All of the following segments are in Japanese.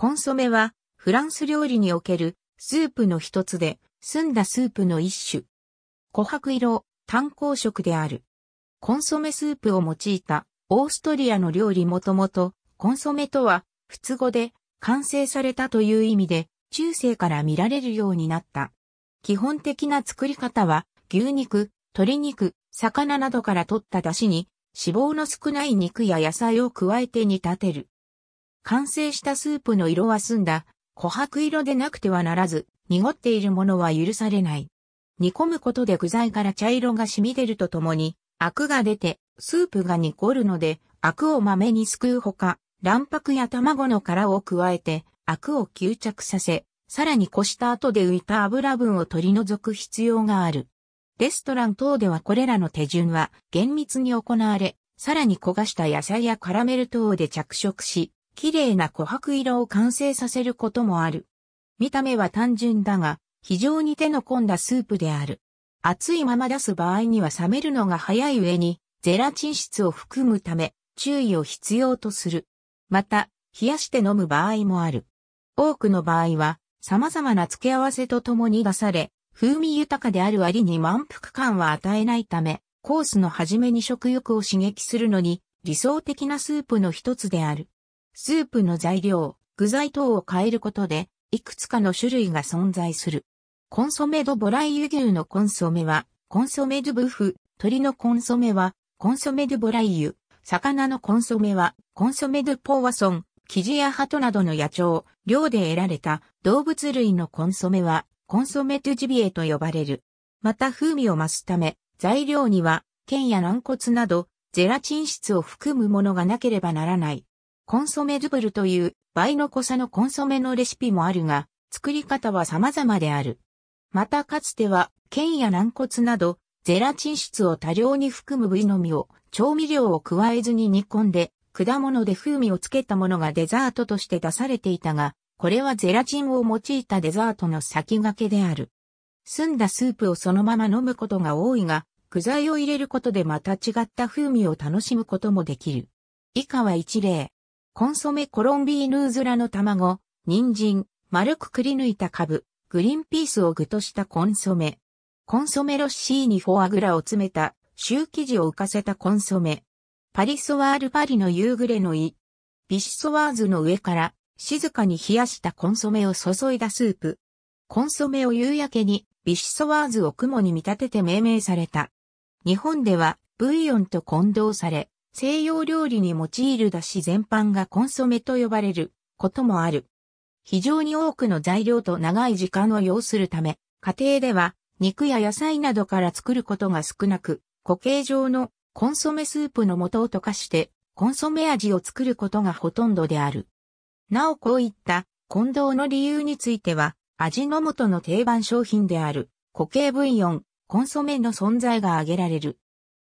コンソメは、フランス料理におけるスープの一つで、澄んだスープの一種。琥珀色、炭鉱色である。コンソメスープを用いたオーストリアの料理もともと、コンソメとは、通語で完成されたという意味で、中世から見られるようになった。基本的な作り方は、牛肉、鶏肉、魚などから取った出汁に、脂肪の少ない肉や野菜を加えて煮立てる。完成したスープの色は澄んだ、琥珀色でなくてはならず、濁っているものは許されない。煮込むことで具材から茶色が染み出るとともに、アクが出て、スープが濁るので、アクを豆にすくうほか、卵白や卵の殻を加えて、アクを吸着させ、さらにこした後で浮いた油分を取り除く必要がある。レストラン等ではこれらの手順は厳密に行われ、さらに焦がした野菜やカラメル等で着色し、綺麗な琥珀色を完成させることもある。見た目は単純だが、非常に手の込んだスープである。熱いまま出す場合には冷めるのが早い上に、ゼラチン質を含むため、注意を必要とする。また、冷やして飲む場合もある。多くの場合は、様々な付け合わせとともに出され、風味豊かである割に満腹感は与えないため、コースの初めに食欲を刺激するのに、理想的なスープの一つである。スープの材料、具材等を変えることで、いくつかの種類が存在する。コンソメドボライユ牛のコンソメは、コンソメドブフ、鶏のコンソメは、コンソメドボライユ、魚のコンソメは、コンソメドポーワソン、キジやハトなどの野鳥、漁で得られた動物類のコンソメは、コンソメトゥジビエと呼ばれる。また風味を増すため、材料には、剣や軟骨など、ゼラチン質を含むものがなければならない。コンソメズブルという倍の濃さのコンソメのレシピもあるが、作り方は様々である。またかつては、剣や軟骨など、ゼラチン質を多量に含む部位のみを、調味料を加えずに煮込んで、果物で風味をつけたものがデザートとして出されていたが、これはゼラチンを用いたデザートの先駆けである。澄んだスープをそのまま飲むことが多いが、具材を入れることでまた違った風味を楽しむこともできる。以下は一例。コンソメコロンビーヌーズラの卵、人参、丸くくり抜いた株、グリーンピースを具としたコンソメ。コンソメロッシーにフォアグラを詰めた、シュー生地を浮かせたコンソメ。パリソワールパリの夕暮れの胃。ビシソワーズの上から静かに冷やしたコンソメを注いだスープ。コンソメを夕焼けにビシソワーズを雲に見立てて命名された。日本ではブイヨンと混同され、西洋料理に用いるだし全般がコンソメと呼ばれることもある。非常に多くの材料と長い時間を要するため、家庭では肉や野菜などから作ることが少なく、固形状のコンソメスープの素を溶かしてコンソメ味を作ることがほとんどである。なおこういった混同の理由については、味の素の定番商品である固形ブイヨン、コンソメの存在が挙げられる。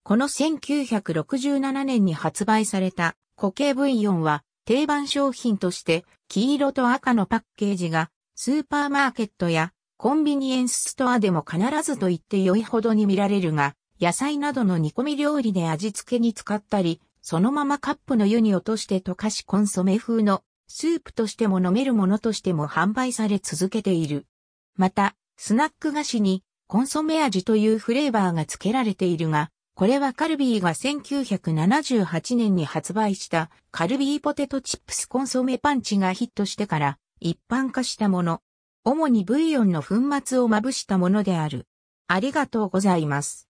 この1967年に発売された固形ブイヨンは定番商品として黄色と赤のパッケージがスーパーマーケットやコンビニエンスストアでも必ずと言って良いほどに見られるが、野菜などの煮込み料理で味付けに使ったり、そのままカップの湯に落として溶かしコンソメ風のスープとしても飲めるものとしても販売され続けている。また、スナック菓子にコンソメ味というフレーバーが付けられているが、これはカルビーが1978年に発売したカルビーポテトチップスコンソメパンチがヒットしてから一般化したもの。主にブイヨンの粉末をまぶしたものである。ありがとうございます。